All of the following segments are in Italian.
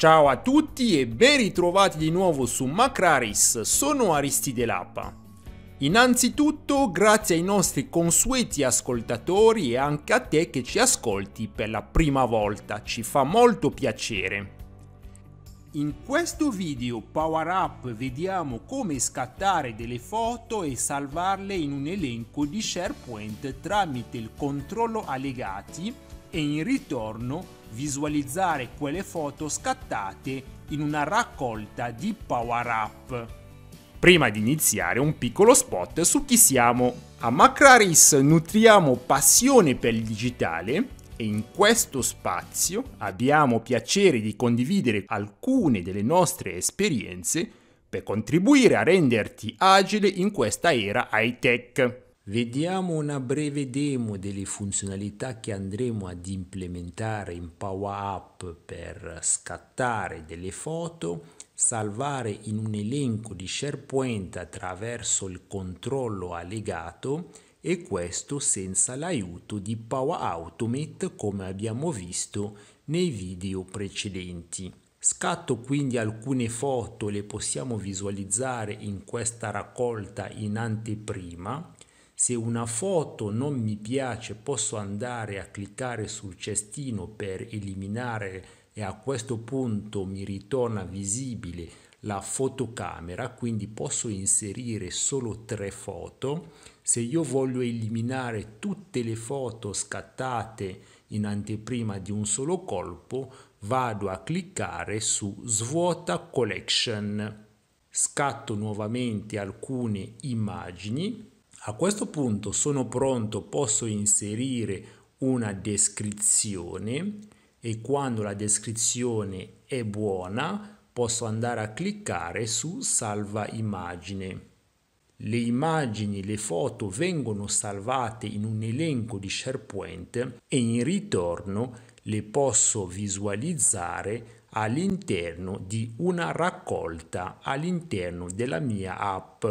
Ciao a tutti e ben ritrovati di nuovo su Macraris, sono Aristide Lappa. Innanzitutto grazie ai nostri consueti ascoltatori e anche a te che ci ascolti per la prima volta, ci fa molto piacere. In questo video Power Up vediamo come scattare delle foto e salvarle in un elenco di SharePoint tramite il controllo allegati e in ritorno visualizzare quelle foto scattate in una raccolta di power-up. Prima di iniziare un piccolo spot su chi siamo. A Macraris nutriamo passione per il digitale e in questo spazio abbiamo piacere di condividere alcune delle nostre esperienze per contribuire a renderti agile in questa era high tech. Vediamo una breve demo delle funzionalità che andremo ad implementare in Power App per scattare delle foto, salvare in un elenco di SharePoint attraverso il controllo allegato e questo senza l'aiuto di Power Automate come abbiamo visto nei video precedenti. Scatto quindi alcune foto, le possiamo visualizzare in questa raccolta in anteprima se una foto non mi piace posso andare a cliccare sul cestino per eliminare e a questo punto mi ritorna visibile la fotocamera, quindi posso inserire solo tre foto. Se io voglio eliminare tutte le foto scattate in anteprima di un solo colpo, vado a cliccare su svuota collection. Scatto nuovamente alcune immagini a questo punto sono pronto, posso inserire una descrizione e quando la descrizione è buona posso andare a cliccare su salva immagine. Le immagini, le foto vengono salvate in un elenco di SharePoint e in ritorno le posso visualizzare all'interno di una raccolta all'interno della mia app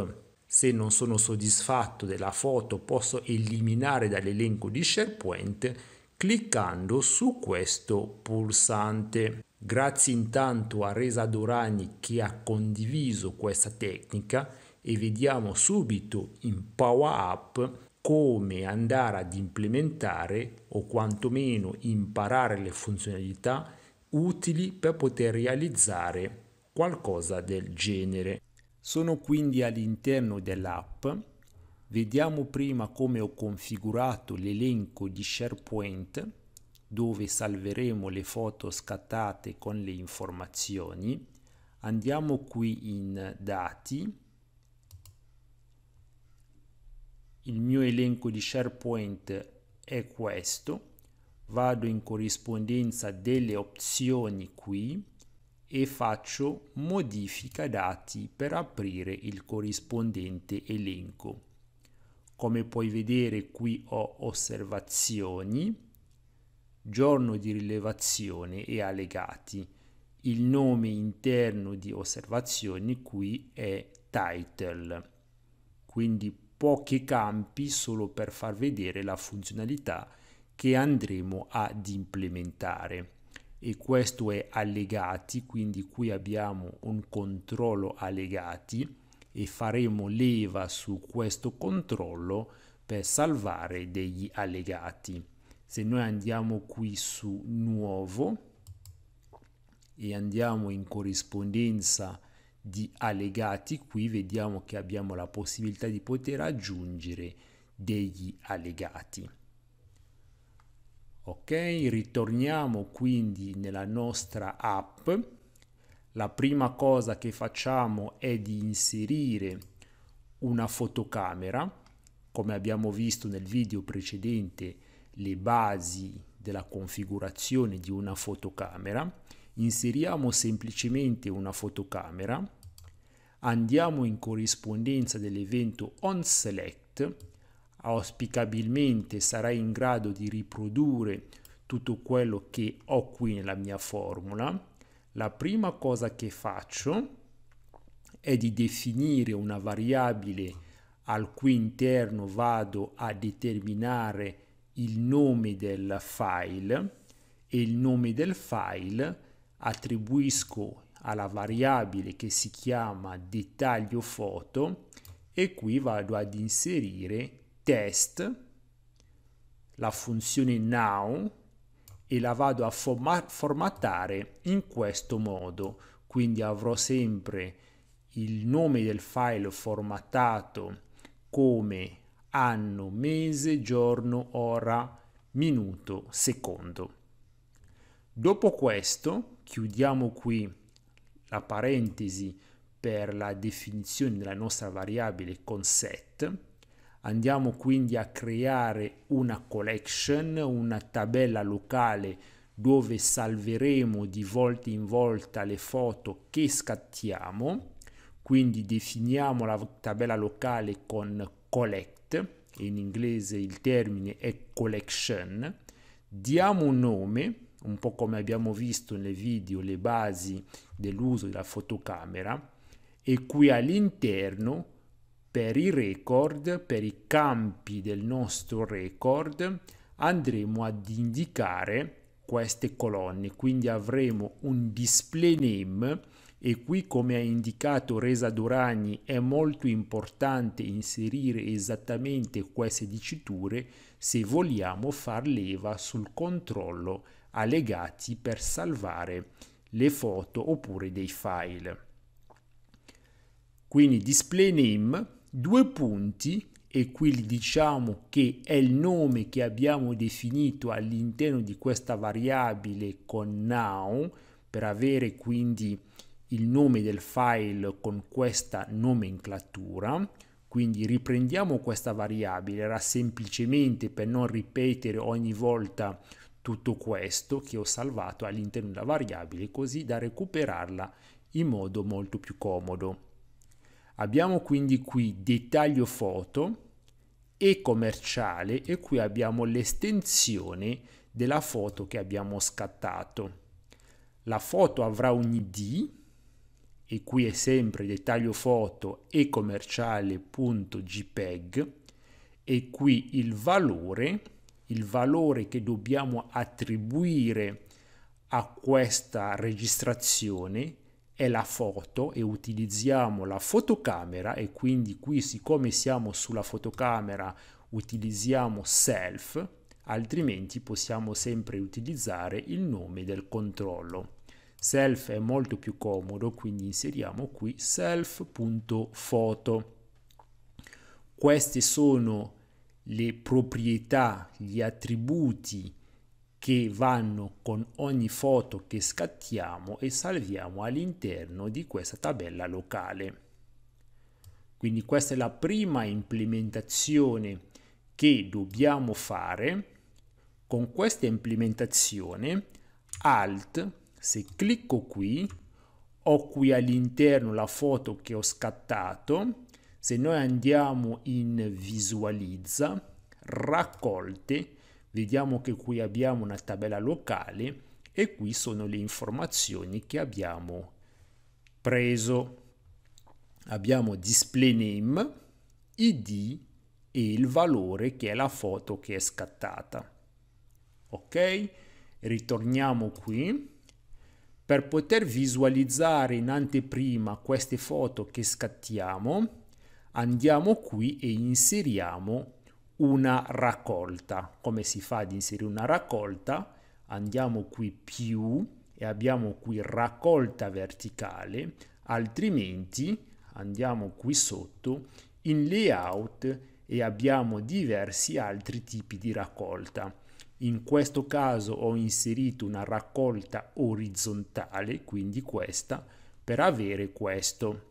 se non sono soddisfatto della foto posso eliminare dall'elenco di SharePoint cliccando su questo pulsante. Grazie intanto a Resa Dorani che ha condiviso questa tecnica e vediamo subito in Power Up come andare ad implementare o quantomeno imparare le funzionalità utili per poter realizzare qualcosa del genere. Sono quindi all'interno dell'app. Vediamo prima come ho configurato l'elenco di SharePoint dove salveremo le foto scattate con le informazioni. Andiamo qui in dati. Il mio elenco di SharePoint è questo. Vado in corrispondenza delle opzioni qui e faccio modifica dati per aprire il corrispondente elenco. Come puoi vedere qui ho osservazioni, giorno di rilevazione e allegati. Il nome interno di osservazioni qui è title, quindi pochi campi solo per far vedere la funzionalità che andremo ad implementare e questo è allegati, quindi qui abbiamo un controllo allegati e faremo leva su questo controllo per salvare degli allegati. Se noi andiamo qui su nuovo e andiamo in corrispondenza di allegati, qui vediamo che abbiamo la possibilità di poter aggiungere degli allegati ok ritorniamo quindi nella nostra app la prima cosa che facciamo è di inserire una fotocamera come abbiamo visto nel video precedente le basi della configurazione di una fotocamera inseriamo semplicemente una fotocamera andiamo in corrispondenza dell'evento on select auspicabilmente sarai in grado di riprodurre tutto quello che ho qui nella mia formula, la prima cosa che faccio è di definire una variabile al cui interno vado a determinare il nome del file e il nome del file attribuisco alla variabile che si chiama dettaglio foto e qui vado ad inserire test, la funzione now e la vado a formattare in questo modo. Quindi avrò sempre il nome del file formattato come anno, mese, giorno, ora, minuto, secondo. Dopo questo chiudiamo qui la parentesi per la definizione della nostra variabile con set Andiamo quindi a creare una collection, una tabella locale dove salveremo di volta in volta le foto che scattiamo. Quindi definiamo la tabella locale con collect, in inglese il termine è collection. Diamo un nome, un po' come abbiamo visto nel video, le basi dell'uso della fotocamera. E qui all'interno per i record, per i campi del nostro record, andremo ad indicare queste colonne, quindi avremo un display name e qui come ha indicato Resa Durani è molto importante inserire esattamente queste diciture se vogliamo far leva sul controllo allegati per salvare le foto oppure dei file. Quindi display name due punti, e qui diciamo che è il nome che abbiamo definito all'interno di questa variabile con now, per avere quindi il nome del file con questa nomenclatura. Quindi riprendiamo questa variabile, era semplicemente per non ripetere ogni volta tutto questo che ho salvato all'interno della variabile, così da recuperarla in modo molto più comodo. Abbiamo quindi qui dettaglio foto e commerciale e qui abbiamo l'estensione della foto che abbiamo scattato. La foto avrà un ID e qui è sempre dettaglio foto e commerciale.jpeg e qui il valore, il valore che dobbiamo attribuire a questa registrazione è la foto e utilizziamo la fotocamera e quindi qui siccome siamo sulla fotocamera utilizziamo self, altrimenti possiamo sempre utilizzare il nome del controllo. Self è molto più comodo, quindi inseriamo qui self.photo. Queste sono le proprietà, gli attributi che vanno con ogni foto che scattiamo e salviamo all'interno di questa tabella locale. Quindi questa è la prima implementazione che dobbiamo fare. Con questa implementazione Alt, se clicco qui, ho qui all'interno la foto che ho scattato. Se noi andiamo in visualizza, raccolte, Vediamo che qui abbiamo una tabella locale e qui sono le informazioni che abbiamo preso. Abbiamo display name, id e il valore che è la foto che è scattata. Ok? Ritorniamo qui. Per poter visualizzare in anteprima queste foto che scattiamo, andiamo qui e inseriamo una raccolta. Come si fa ad inserire una raccolta? Andiamo qui più e abbiamo qui raccolta verticale, altrimenti andiamo qui sotto in layout e abbiamo diversi altri tipi di raccolta. In questo caso ho inserito una raccolta orizzontale, quindi questa, per avere questo.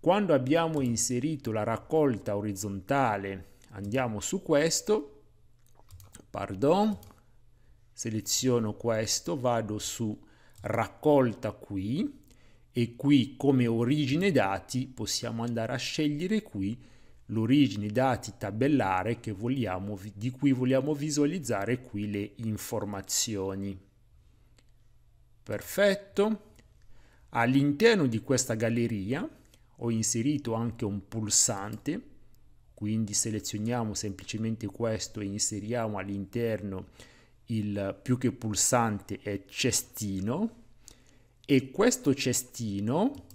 Quando abbiamo inserito la raccolta orizzontale andiamo su questo, pardon, seleziono questo, vado su raccolta qui e qui come origine dati possiamo andare a scegliere qui l'origine dati tabellare vogliamo, di cui vogliamo visualizzare qui le informazioni. Perfetto. All'interno di questa galleria ho inserito anche un pulsante quindi selezioniamo semplicemente questo e inseriamo all'interno il più che pulsante è cestino e questo cestino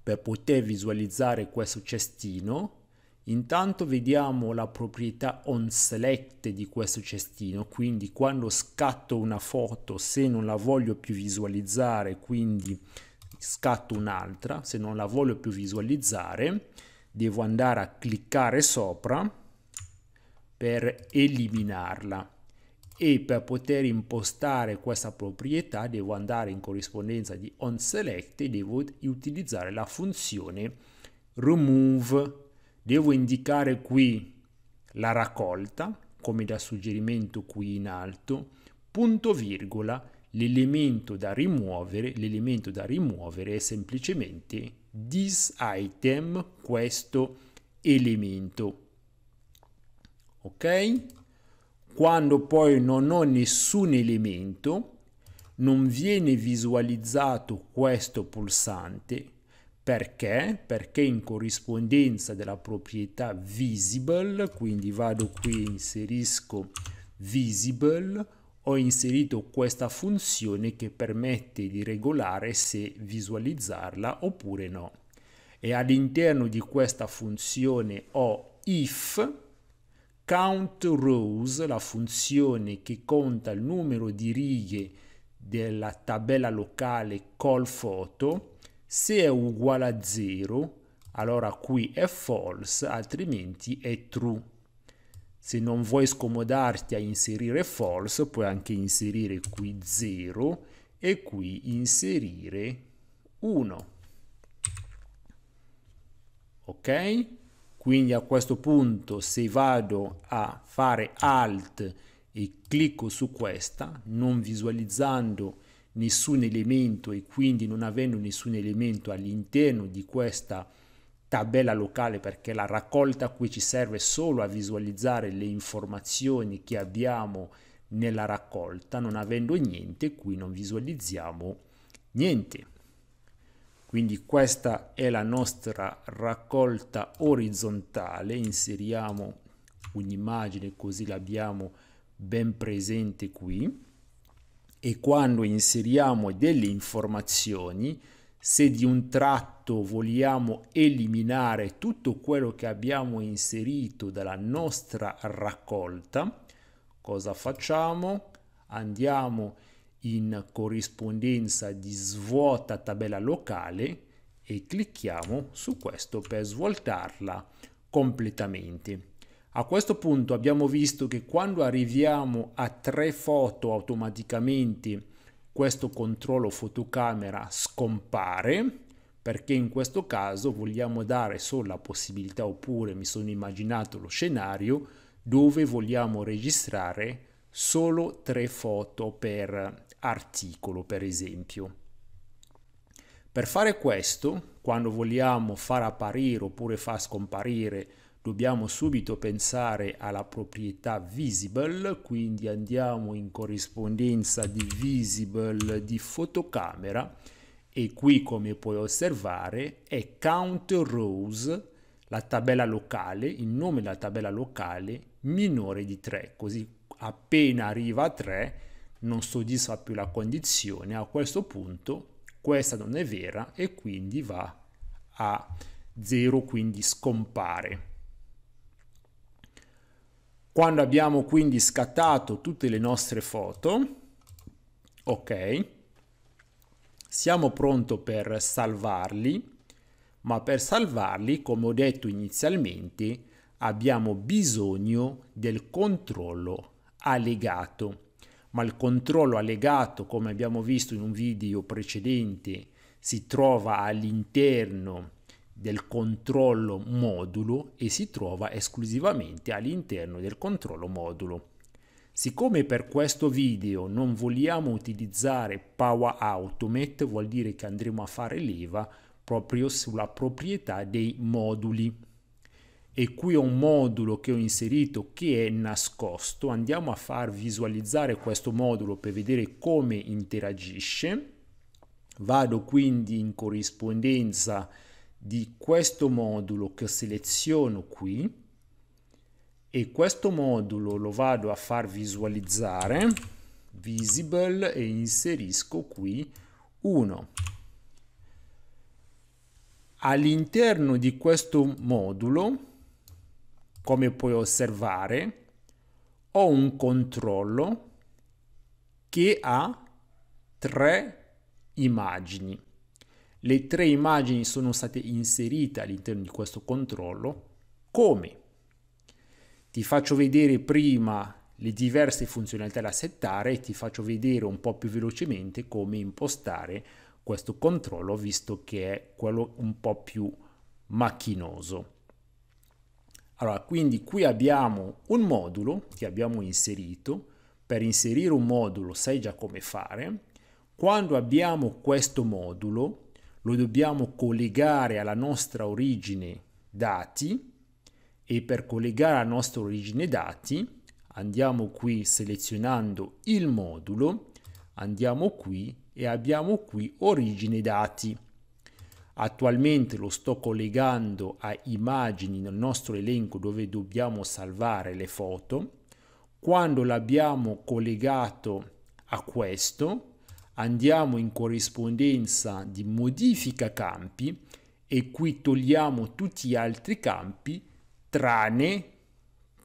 per poter visualizzare questo cestino intanto vediamo la proprietà on select di questo cestino quindi quando scatto una foto se non la voglio più visualizzare quindi scatto un'altra se non la voglio più visualizzare devo andare a cliccare sopra per eliminarla e per poter impostare questa proprietà devo andare in corrispondenza di onSelect e devo utilizzare la funzione remove devo indicare qui la raccolta come da suggerimento qui in alto punto virgola l'elemento da rimuovere l'elemento da rimuovere è semplicemente this item, questo elemento. Ok? Quando poi non ho nessun elemento, non viene visualizzato questo pulsante. Perché? Perché in corrispondenza della proprietà visible, quindi vado qui e inserisco visible, ho inserito questa funzione che permette di regolare se visualizzarla oppure no. E all'interno di questa funzione ho if countRows, la funzione che conta il numero di righe della tabella locale col foto, se è uguale a 0, allora qui è false, altrimenti è true se non vuoi scomodarti a inserire false, puoi anche inserire qui 0 e qui inserire 1. Ok? Quindi a questo punto se vado a fare Alt e clicco su questa, non visualizzando nessun elemento e quindi non avendo nessun elemento all'interno di questa tabella locale perché la raccolta qui ci serve solo a visualizzare le informazioni che abbiamo nella raccolta, non avendo niente qui non visualizziamo niente. Quindi questa è la nostra raccolta orizzontale, inseriamo un'immagine così l'abbiamo ben presente qui e quando inseriamo delle informazioni se di un tratto vogliamo eliminare tutto quello che abbiamo inserito dalla nostra raccolta, cosa facciamo? Andiamo in corrispondenza di svuota tabella locale e clicchiamo su questo per svoltarla completamente. A questo punto abbiamo visto che quando arriviamo a tre foto automaticamente questo controllo fotocamera scompare perché in questo caso vogliamo dare solo la possibilità oppure mi sono immaginato lo scenario dove vogliamo registrare solo tre foto per articolo per esempio. Per fare questo, quando vogliamo far apparire oppure far scomparire dobbiamo subito pensare alla proprietà visible, quindi andiamo in corrispondenza di visible di fotocamera e qui come puoi osservare è count rows, la tabella locale, il nome della tabella locale minore di 3, così appena arriva a 3 non soddisfa più la condizione, a questo punto questa non è vera e quindi va a 0, quindi scompare. Quando abbiamo quindi scattato tutte le nostre foto, ok, siamo pronti per salvarli, ma per salvarli, come ho detto inizialmente, abbiamo bisogno del controllo allegato. Ma il controllo allegato, come abbiamo visto in un video precedente, si trova all'interno del controllo modulo e si trova esclusivamente all'interno del controllo modulo. Siccome per questo video non vogliamo utilizzare Power Automate, vuol dire che andremo a fare leva proprio sulla proprietà dei moduli. E qui ho un modulo che ho inserito che è nascosto, andiamo a far visualizzare questo modulo per vedere come interagisce. Vado quindi in corrispondenza di questo modulo che seleziono qui e questo modulo lo vado a far visualizzare visible e inserisco qui 1 all'interno di questo modulo come puoi osservare ho un controllo che ha tre immagini le tre immagini sono state inserite all'interno di questo controllo. Come? Ti faccio vedere prima le diverse funzionalità da settare e ti faccio vedere un po' più velocemente come impostare questo controllo visto che è quello un po' più macchinoso. Allora, quindi qui abbiamo un modulo che abbiamo inserito. Per inserire un modulo sai già come fare. Quando abbiamo questo modulo, lo dobbiamo collegare alla nostra origine dati e per collegare alla nostra origine dati andiamo qui selezionando il modulo, andiamo qui e abbiamo qui origine dati. Attualmente lo sto collegando a immagini nel nostro elenco dove dobbiamo salvare le foto. Quando l'abbiamo collegato a questo, andiamo in corrispondenza di modifica campi e qui togliamo tutti gli altri campi tranne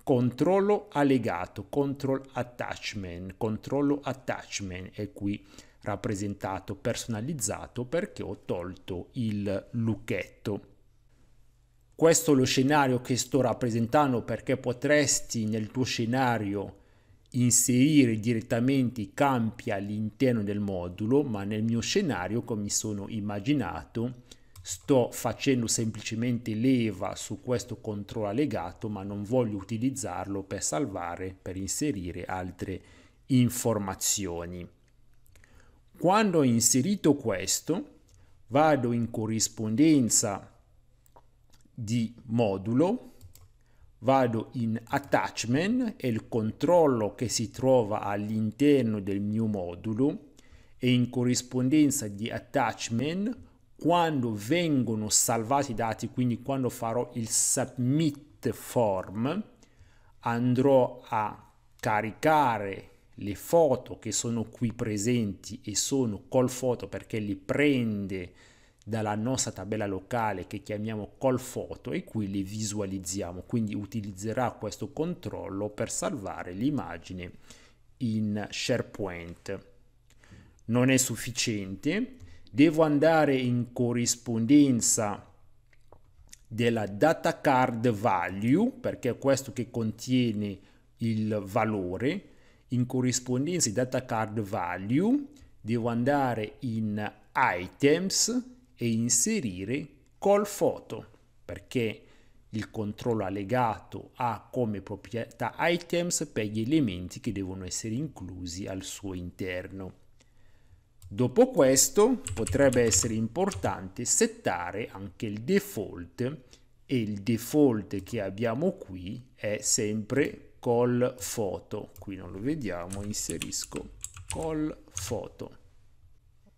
controllo allegato, control attachment, controllo attachment è qui rappresentato personalizzato perché ho tolto il lucchetto. Questo è lo scenario che sto rappresentando perché potresti nel tuo scenario inserire direttamente i campi all'interno del modulo, ma nel mio scenario, come mi sono immaginato, sto facendo semplicemente leva su questo controllo allegato, ma non voglio utilizzarlo per salvare, per inserire altre informazioni. Quando ho inserito questo, vado in corrispondenza di modulo vado in attachment, è il controllo che si trova all'interno del mio modulo e in corrispondenza di attachment quando vengono salvati i dati, quindi quando farò il submit form, andrò a caricare le foto che sono qui presenti e sono col foto perché li prende dalla nostra tabella locale che chiamiamo call photo e qui le visualizziamo, quindi utilizzerà questo controllo per salvare l'immagine in SharePoint. Non è sufficiente, devo andare in corrispondenza della data card value perché è questo che contiene il valore in corrispondenza di data card value devo andare in items e inserire call photo perché il controllo allegato ha come proprietà items per gli elementi che devono essere inclusi al suo interno. Dopo questo potrebbe essere importante settare anche il default e il default che abbiamo qui è sempre call photo. Qui non lo vediamo, inserisco call photo.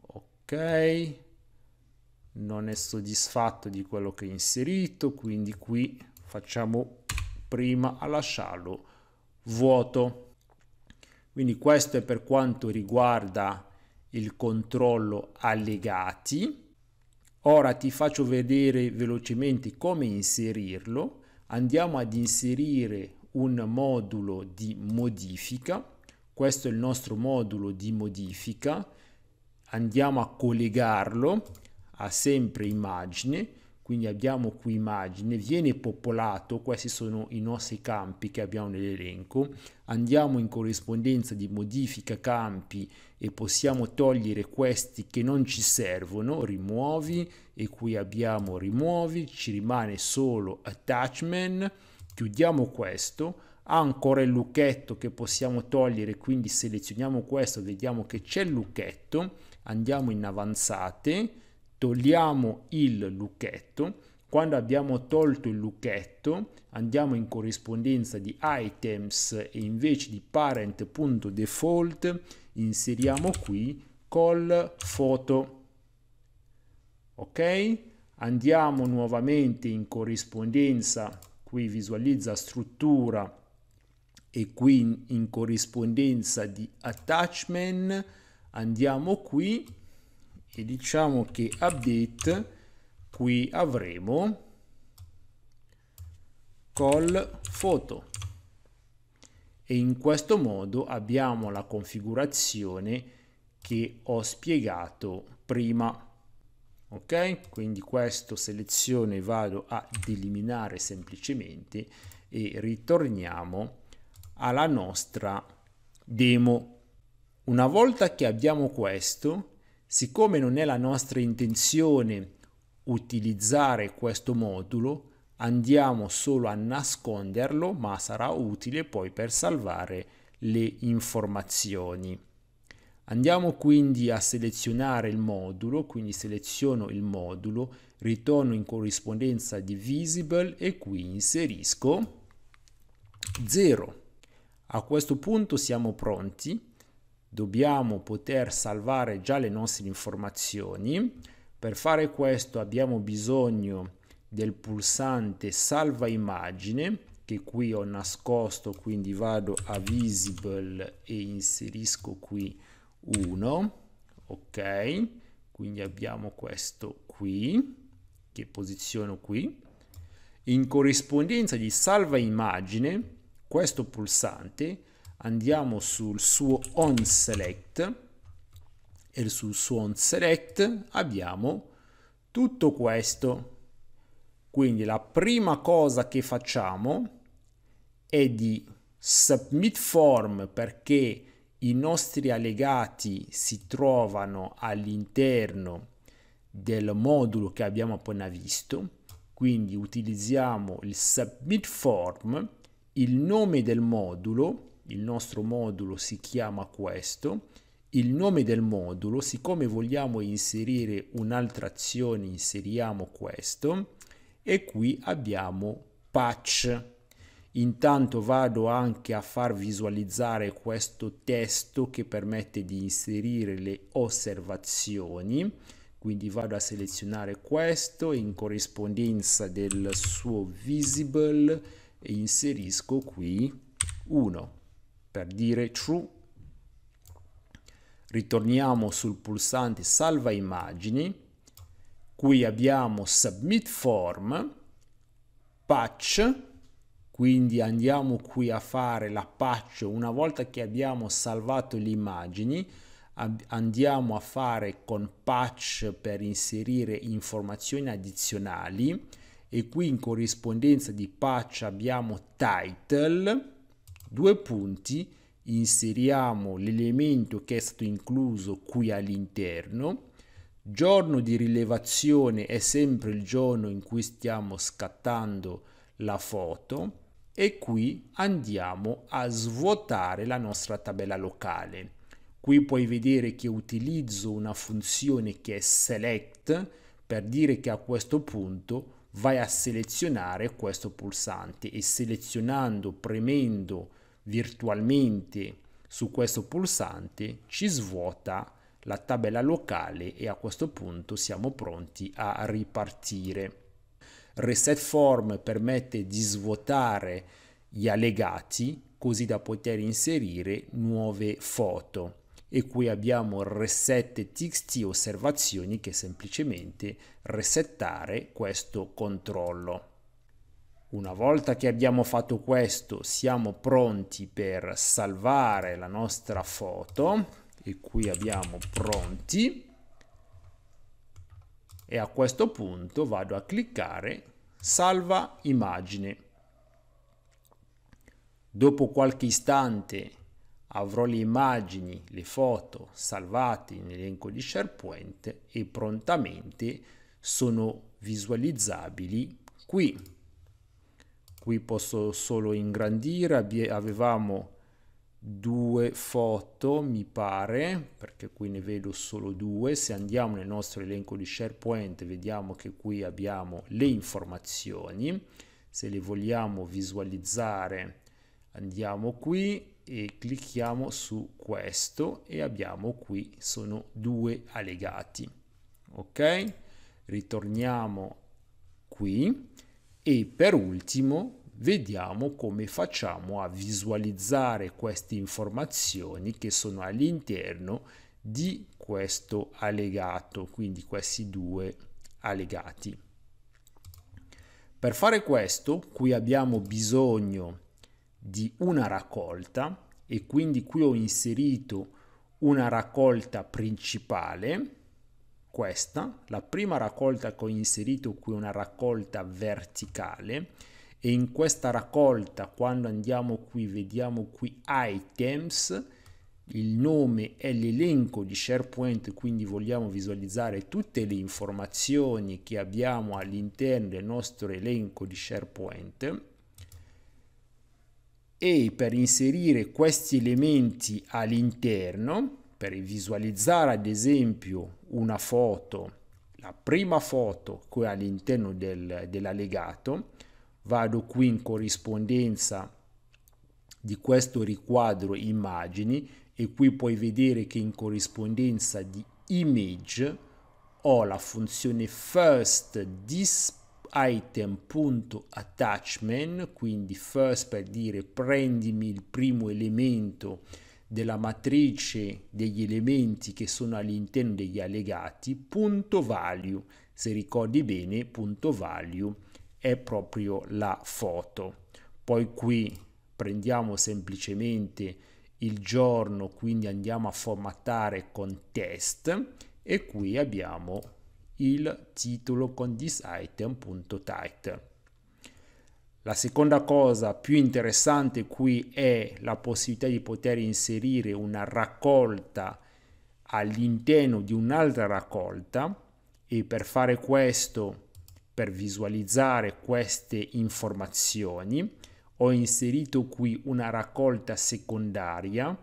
Ok non è soddisfatto di quello che è inserito, quindi qui facciamo prima a lasciarlo vuoto. Quindi questo è per quanto riguarda il controllo allegati. Ora ti faccio vedere velocemente come inserirlo. Andiamo ad inserire un modulo di modifica. Questo è il nostro modulo di modifica. Andiamo a collegarlo ha sempre immagine, quindi abbiamo qui immagine, viene popolato, questi sono i nostri campi che abbiamo nell'elenco, andiamo in corrispondenza di modifica campi e possiamo togliere questi che non ci servono, rimuovi e qui abbiamo rimuovi, ci rimane solo attachment, chiudiamo questo, ancora il lucchetto che possiamo togliere, quindi selezioniamo questo, vediamo che c'è il lucchetto, andiamo in avanzate, togliamo il lucchetto, quando abbiamo tolto il lucchetto andiamo in corrispondenza di items e invece di parent.default inseriamo qui col foto. Ok? Andiamo nuovamente in corrispondenza, qui visualizza struttura e qui in corrispondenza di attachment, andiamo qui e diciamo che update qui avremo call photo e in questo modo abbiamo la configurazione che ho spiegato prima ok quindi questo selezione vado ad eliminare semplicemente e ritorniamo alla nostra demo una volta che abbiamo questo Siccome non è la nostra intenzione utilizzare questo modulo, andiamo solo a nasconderlo, ma sarà utile poi per salvare le informazioni. Andiamo quindi a selezionare il modulo, quindi seleziono il modulo, ritorno in corrispondenza di Visible e qui inserisco 0. A questo punto siamo pronti dobbiamo poter salvare già le nostre informazioni. Per fare questo abbiamo bisogno del pulsante salva immagine che qui ho nascosto quindi vado a visible e inserisco qui 1 ok quindi abbiamo questo qui che posiziono qui in corrispondenza di salva immagine questo pulsante andiamo sul suo on select e sul suo on select abbiamo tutto questo. Quindi la prima cosa che facciamo è di submit form perché i nostri allegati si trovano all'interno del modulo che abbiamo appena visto. Quindi utilizziamo il submit form, il nome del modulo il nostro modulo si chiama questo, il nome del modulo, siccome vogliamo inserire un'altra azione, inseriamo questo e qui abbiamo patch. Intanto vado anche a far visualizzare questo testo che permette di inserire le osservazioni. Quindi vado a selezionare questo in corrispondenza del suo visible e inserisco qui 1 per dire true. Ritorniamo sul pulsante salva immagini. Qui abbiamo submit form, patch, quindi andiamo qui a fare la patch una volta che abbiamo salvato le immagini andiamo a fare con patch per inserire informazioni addizionali e qui in corrispondenza di patch abbiamo title due punti inseriamo l'elemento che è stato incluso qui all'interno giorno di rilevazione è sempre il giorno in cui stiamo scattando la foto e qui andiamo a svuotare la nostra tabella locale qui puoi vedere che utilizzo una funzione che è select per dire che a questo punto vai a selezionare questo pulsante e selezionando premendo virtualmente su questo pulsante ci svuota la tabella locale e a questo punto siamo pronti a ripartire. Reset Form permette di svuotare gli allegati così da poter inserire nuove foto e qui abbiamo reset txt osservazioni che è semplicemente resettare questo controllo. Una volta che abbiamo fatto questo siamo pronti per salvare la nostra foto e qui abbiamo pronti e a questo punto vado a cliccare salva immagine. Dopo qualche istante avrò le immagini, le foto salvate in elenco di SharePoint e prontamente sono visualizzabili qui qui posso solo ingrandire, avevamo due foto mi pare perché qui ne vedo solo due se andiamo nel nostro elenco di SharePoint vediamo che qui abbiamo le informazioni se le vogliamo visualizzare andiamo qui e clicchiamo su questo e abbiamo qui sono due allegati ok ritorniamo qui e per ultimo vediamo come facciamo a visualizzare queste informazioni che sono all'interno di questo allegato, quindi questi due allegati. Per fare questo qui abbiamo bisogno di una raccolta e quindi qui ho inserito una raccolta principale questa, la prima raccolta che ho inserito qui è una raccolta verticale e in questa raccolta quando andiamo qui vediamo qui items il nome è l'elenco di SharePoint quindi vogliamo visualizzare tutte le informazioni che abbiamo all'interno del nostro elenco di SharePoint e per inserire questi elementi all'interno per visualizzare ad esempio una foto, la prima foto qui all'interno del, dell'allegato, vado qui in corrispondenza di questo riquadro immagini e qui puoi vedere che in corrispondenza di image ho la funzione first display item.attachment, quindi first per dire prendimi il primo elemento della matrice degli elementi che sono all'interno degli allegati, punto value. Se ricordi bene, punto value è proprio la foto. Poi qui prendiamo semplicemente il giorno, quindi andiamo a formattare con test e qui abbiamo il titolo con this item.title. La seconda cosa più interessante qui è la possibilità di poter inserire una raccolta all'interno di un'altra raccolta e per fare questo, per visualizzare queste informazioni, ho inserito qui una raccolta secondaria.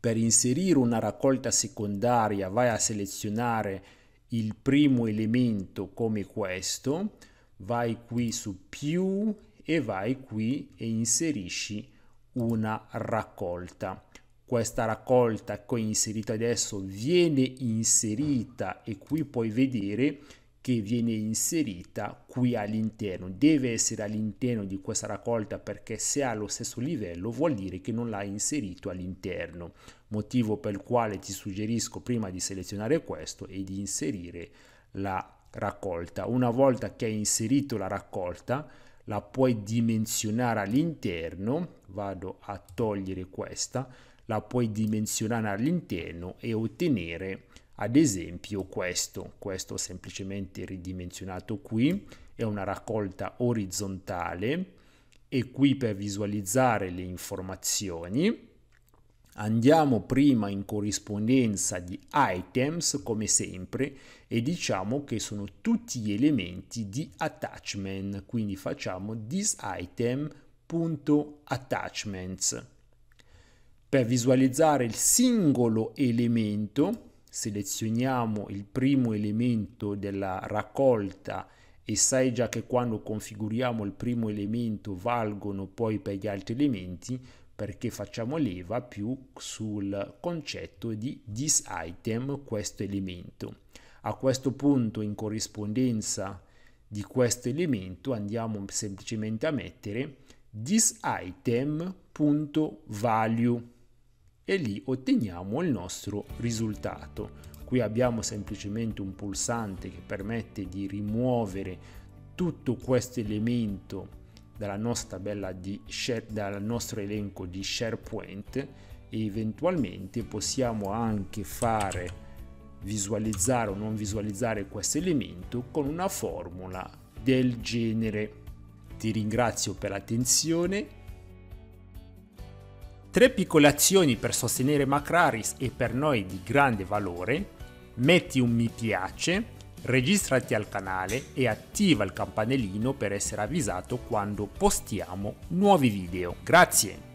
Per inserire una raccolta secondaria vai a selezionare il primo elemento come questo, vai qui su più e vai qui e inserisci una raccolta. Questa raccolta che ho inserito adesso viene inserita e qui puoi vedere che viene inserita qui all'interno. Deve essere all'interno di questa raccolta perché se ha lo stesso livello vuol dire che non l'ha inserito all'interno. Motivo per il quale ti suggerisco prima di selezionare questo e di inserire la raccolta. Una volta che hai inserito la raccolta, la puoi dimensionare all'interno, vado a togliere questa, la puoi dimensionare all'interno e ottenere ad esempio questo, questo semplicemente ridimensionato qui, è una raccolta orizzontale e qui per visualizzare le informazioni Andiamo prima in corrispondenza di items come sempre e diciamo che sono tutti gli elementi di attachment, quindi facciamo thisItem.attachments. Per visualizzare il singolo elemento selezioniamo il primo elemento della raccolta e sai già che quando configuriamo il primo elemento valgono poi per gli altri elementi, perché facciamo leva più sul concetto di this item, questo elemento. A questo punto in corrispondenza di questo elemento andiamo semplicemente a mettere this item.value e lì otteniamo il nostro risultato. Qui abbiamo semplicemente un pulsante che permette di rimuovere tutto questo elemento dalla nostra tabella di share, dal nostro elenco di SharePoint e eventualmente possiamo anche fare visualizzare o non visualizzare questo elemento con una formula del genere. Ti ringrazio per l'attenzione. Tre piccole azioni per sostenere Macraris e per noi di grande valore. Metti un mi piace, registrati al canale e attiva il campanellino per essere avvisato quando postiamo nuovi video. Grazie!